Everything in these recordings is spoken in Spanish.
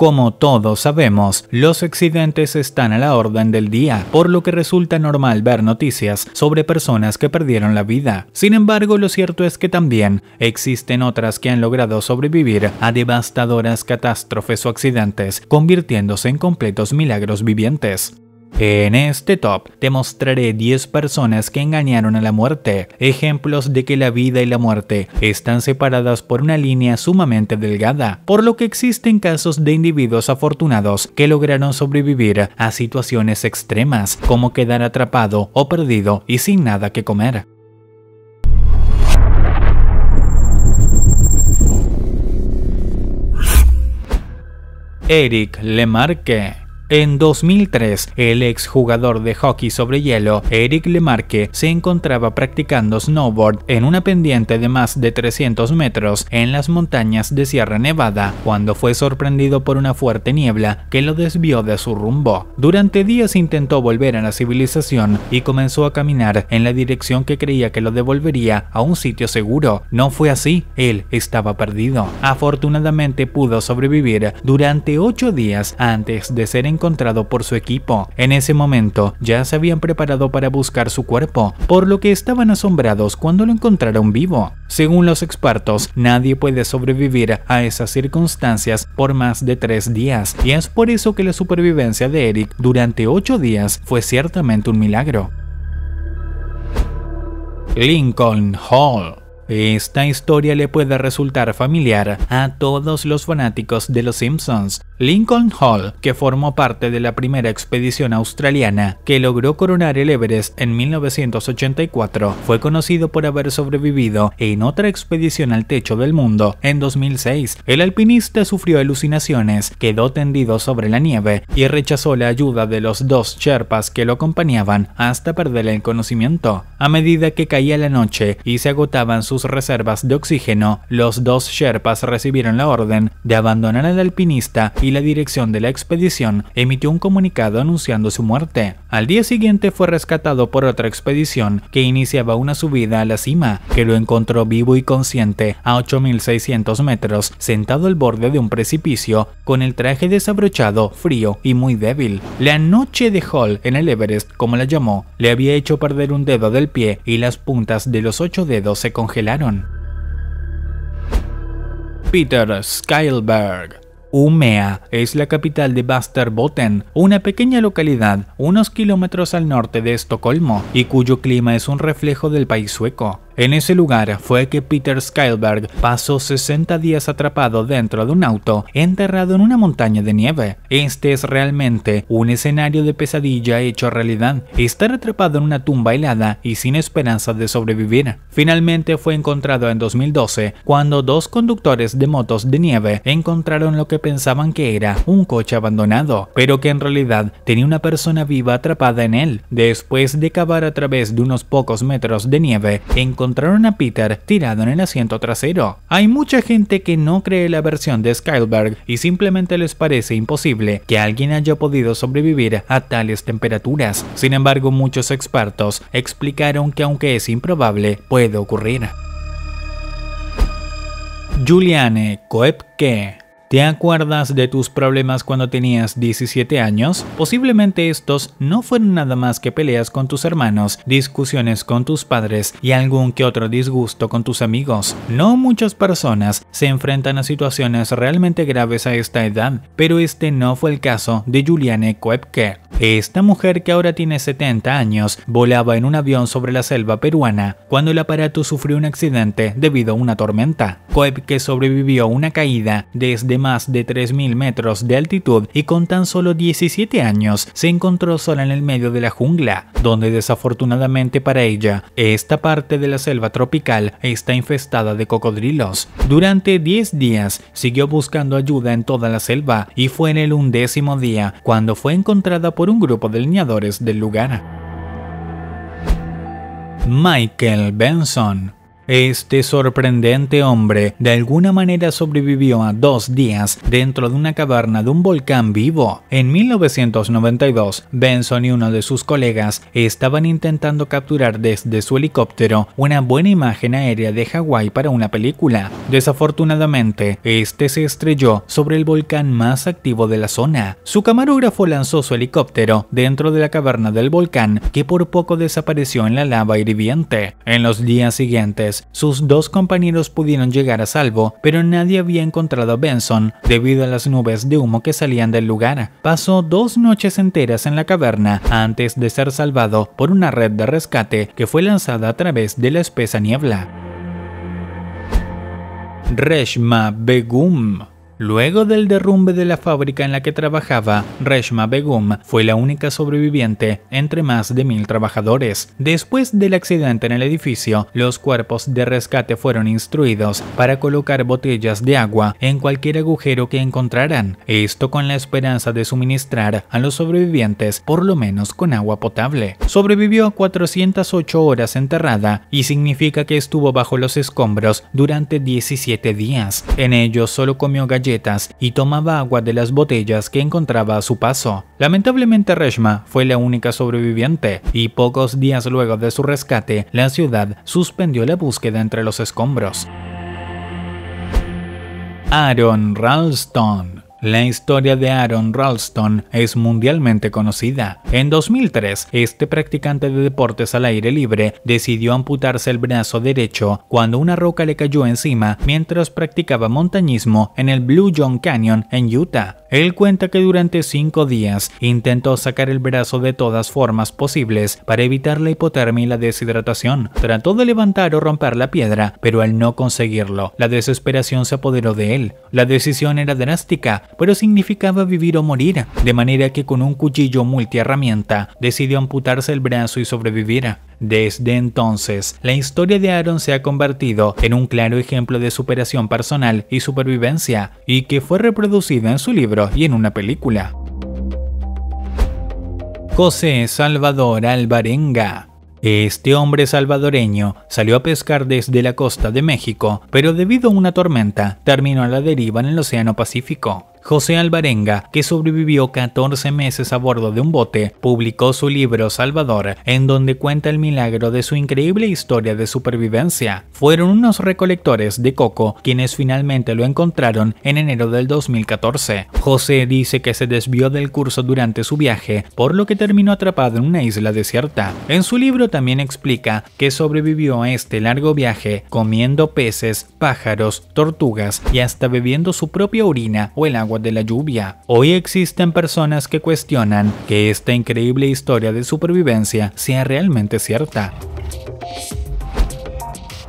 Como todos sabemos, los accidentes están a la orden del día, por lo que resulta normal ver noticias sobre personas que perdieron la vida. Sin embargo, lo cierto es que también existen otras que han logrado sobrevivir a devastadoras catástrofes o accidentes, convirtiéndose en completos milagros vivientes. En este top te mostraré 10 personas que engañaron a la muerte, ejemplos de que la vida y la muerte están separadas por una línea sumamente delgada, por lo que existen casos de individuos afortunados que lograron sobrevivir a situaciones extremas como quedar atrapado o perdido y sin nada que comer. Eric Lemarque en 2003, el ex jugador de hockey sobre hielo, Eric Lemarque, se encontraba practicando snowboard en una pendiente de más de 300 metros en las montañas de Sierra Nevada, cuando fue sorprendido por una fuerte niebla que lo desvió de su rumbo. Durante días intentó volver a la civilización y comenzó a caminar en la dirección que creía que lo devolvería a un sitio seguro. No fue así, él estaba perdido. Afortunadamente pudo sobrevivir durante ocho días antes de ser encontrado encontrado por su equipo. En ese momento ya se habían preparado para buscar su cuerpo, por lo que estaban asombrados cuando lo encontraron vivo. Según los expertos, nadie puede sobrevivir a esas circunstancias por más de tres días, y es por eso que la supervivencia de Eric durante ocho días fue ciertamente un milagro. Lincoln Hall esta historia le puede resultar familiar a todos los fanáticos de Los Simpsons, Lincoln Hall, que formó parte de la primera expedición australiana que logró coronar el Everest en 1984, fue conocido por haber sobrevivido en otra expedición al techo del mundo en 2006. El alpinista sufrió alucinaciones, quedó tendido sobre la nieve y rechazó la ayuda de los dos sherpas que lo acompañaban hasta perder el conocimiento. A medida que caía la noche y se agotaban sus reservas de oxígeno, los dos sherpas recibieron la orden de abandonar al alpinista y la dirección de la expedición emitió un comunicado anunciando su muerte. Al día siguiente fue rescatado por otra expedición que iniciaba una subida a la cima, que lo encontró vivo y consciente a 8.600 metros, sentado al borde de un precipicio, con el traje desabrochado, frío y muy débil. La noche de Hall en el Everest, como la llamó, le había hecho perder un dedo del pie y las puntas de los ocho dedos se congelaron. Peter Skylberg Umea es la capital de Västerbotten, una pequeña localidad unos kilómetros al norte de Estocolmo, y cuyo clima es un reflejo del país sueco. En ese lugar fue que Peter Skylberg pasó 60 días atrapado dentro de un auto enterrado en una montaña de nieve. Este es realmente un escenario de pesadilla hecho realidad, estar atrapado en una tumba helada y sin esperanza de sobrevivir. Finalmente fue encontrado en 2012 cuando dos conductores de motos de nieve encontraron lo que pensaban que era un coche abandonado, pero que en realidad tenía una persona viva atrapada en él. Después de cavar a través de unos pocos metros de nieve, encontraron encontraron a Peter tirado en el asiento trasero. Hay mucha gente que no cree la versión de Skylberg y simplemente les parece imposible que alguien haya podido sobrevivir a tales temperaturas. Sin embargo, muchos expertos explicaron que aunque es improbable, puede ocurrir. Juliane Koepke ¿Te acuerdas de tus problemas cuando tenías 17 años? Posiblemente estos no fueron nada más que peleas con tus hermanos, discusiones con tus padres y algún que otro disgusto con tus amigos. No muchas personas se enfrentan a situaciones realmente graves a esta edad, pero este no fue el caso de Juliane Koepke. Esta mujer que ahora tiene 70 años volaba en un avión sobre la selva peruana cuando el aparato sufrió un accidente debido a una tormenta. Coep, que sobrevivió a una caída desde más de 3.000 metros de altitud y con tan solo 17 años se encontró sola en el medio de la jungla, donde desafortunadamente para ella esta parte de la selva tropical está infestada de cocodrilos. Durante 10 días siguió buscando ayuda en toda la selva y fue en el undécimo día cuando fue encontrada por un grupo de leñadores del lugar. Michael Benson este sorprendente hombre de alguna manera sobrevivió a dos días dentro de una caverna de un volcán vivo. En 1992, Benson y uno de sus colegas estaban intentando capturar desde su helicóptero una buena imagen aérea de Hawái para una película. Desafortunadamente, este se estrelló sobre el volcán más activo de la zona. Su camarógrafo lanzó su helicóptero dentro de la caverna del volcán que por poco desapareció en la lava hirviente. En los días siguientes, sus dos compañeros pudieron llegar a salvo, pero nadie había encontrado a Benson debido a las nubes de humo que salían del lugar. Pasó dos noches enteras en la caverna antes de ser salvado por una red de rescate que fue lanzada a través de la espesa niebla. Reshma Begum Luego del derrumbe de la fábrica en la que trabajaba, Reshma Begum fue la única sobreviviente entre más de mil trabajadores. Después del accidente en el edificio, los cuerpos de rescate fueron instruidos para colocar botellas de agua en cualquier agujero que encontraran, esto con la esperanza de suministrar a los sobrevivientes por lo menos con agua potable. Sobrevivió a 408 horas enterrada y significa que estuvo bajo los escombros durante 17 días. En ellos solo comió galletas y tomaba agua de las botellas que encontraba a su paso. Lamentablemente Reshma fue la única sobreviviente y pocos días luego de su rescate, la ciudad suspendió la búsqueda entre los escombros. Aaron Ralston la historia de Aaron Ralston es mundialmente conocida. En 2003, este practicante de deportes al aire libre decidió amputarse el brazo derecho cuando una roca le cayó encima mientras practicaba montañismo en el Blue John Canyon en Utah. Él cuenta que durante cinco días intentó sacar el brazo de todas formas posibles para evitar la hipotermia y la deshidratación. Trató de levantar o romper la piedra, pero al no conseguirlo, la desesperación se apoderó de él. La decisión era drástica, pero significaba vivir o morir, de manera que con un cuchillo multiherramienta decidió amputarse el brazo y sobrevivir. Desde entonces, la historia de Aaron se ha convertido en un claro ejemplo de superación personal y supervivencia, y que fue reproducida en su libro y en una película. José Salvador Alvarenga este hombre salvadoreño salió a pescar desde la costa de México, pero debido a una tormenta terminó a la deriva en el Océano Pacífico. José Alvarenga, que sobrevivió 14 meses a bordo de un bote, publicó su libro Salvador, en donde cuenta el milagro de su increíble historia de supervivencia. Fueron unos recolectores de coco quienes finalmente lo encontraron en enero del 2014. José dice que se desvió del curso durante su viaje, por lo que terminó atrapado en una isla desierta. En su libro también explica que sobrevivió a este largo viaje comiendo peces, pájaros, tortugas y hasta bebiendo su propia orina o el agua de la lluvia. Hoy existen personas que cuestionan que esta increíble historia de supervivencia sea realmente cierta.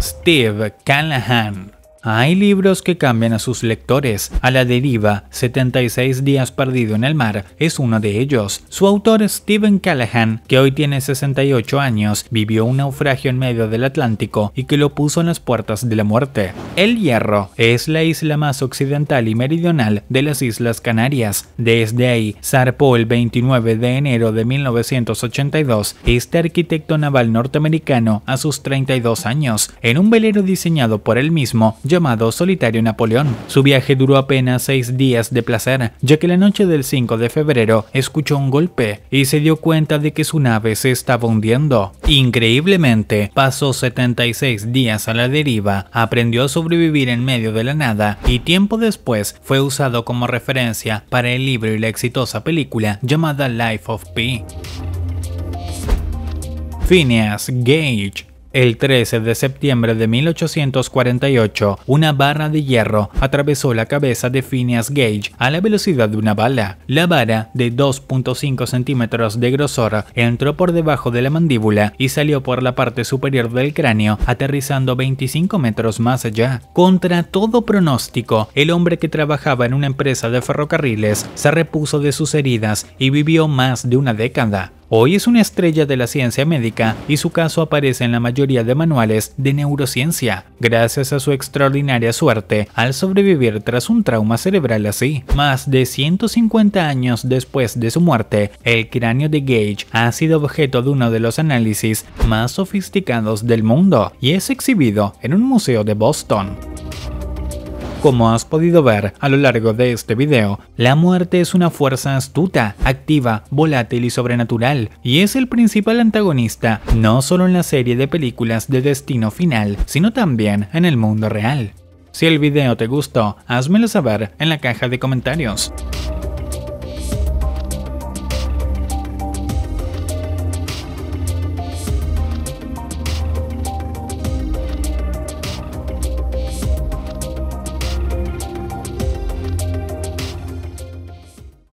Steve Callahan hay libros que cambian a sus lectores. A la deriva, 76 días perdido en el mar es uno de ellos. Su autor Stephen Callahan, que hoy tiene 68 años, vivió un naufragio en medio del Atlántico y que lo puso en las puertas de la muerte. El Hierro es la isla más occidental y meridional de las Islas Canarias. Desde ahí zarpó el 29 de enero de 1982 este arquitecto naval norteamericano a sus 32 años, en un velero diseñado por él mismo, llamado Solitario Napoleón. Su viaje duró apenas seis días de placer, ya que la noche del 5 de febrero escuchó un golpe y se dio cuenta de que su nave se estaba hundiendo. Increíblemente, pasó 76 días a la deriva, aprendió a sobrevivir en medio de la nada y tiempo después fue usado como referencia para el libro y la exitosa película llamada Life of P. Phineas Gage el 13 de septiembre de 1848, una barra de hierro atravesó la cabeza de Phineas Gage a la velocidad de una bala. La vara, de 2.5 centímetros de grosor, entró por debajo de la mandíbula y salió por la parte superior del cráneo, aterrizando 25 metros más allá. Contra todo pronóstico, el hombre que trabajaba en una empresa de ferrocarriles se repuso de sus heridas y vivió más de una década. Hoy es una estrella de la ciencia médica y su caso aparece en la mayoría de manuales de neurociencia, gracias a su extraordinaria suerte al sobrevivir tras un trauma cerebral así. Más de 150 años después de su muerte, el cráneo de Gage ha sido objeto de uno de los análisis más sofisticados del mundo y es exhibido en un museo de Boston. Como has podido ver a lo largo de este video, la muerte es una fuerza astuta, activa, volátil y sobrenatural, y es el principal antagonista no solo en la serie de películas de Destino Final, sino también en el mundo real. Si el video te gustó, házmelo saber en la caja de comentarios.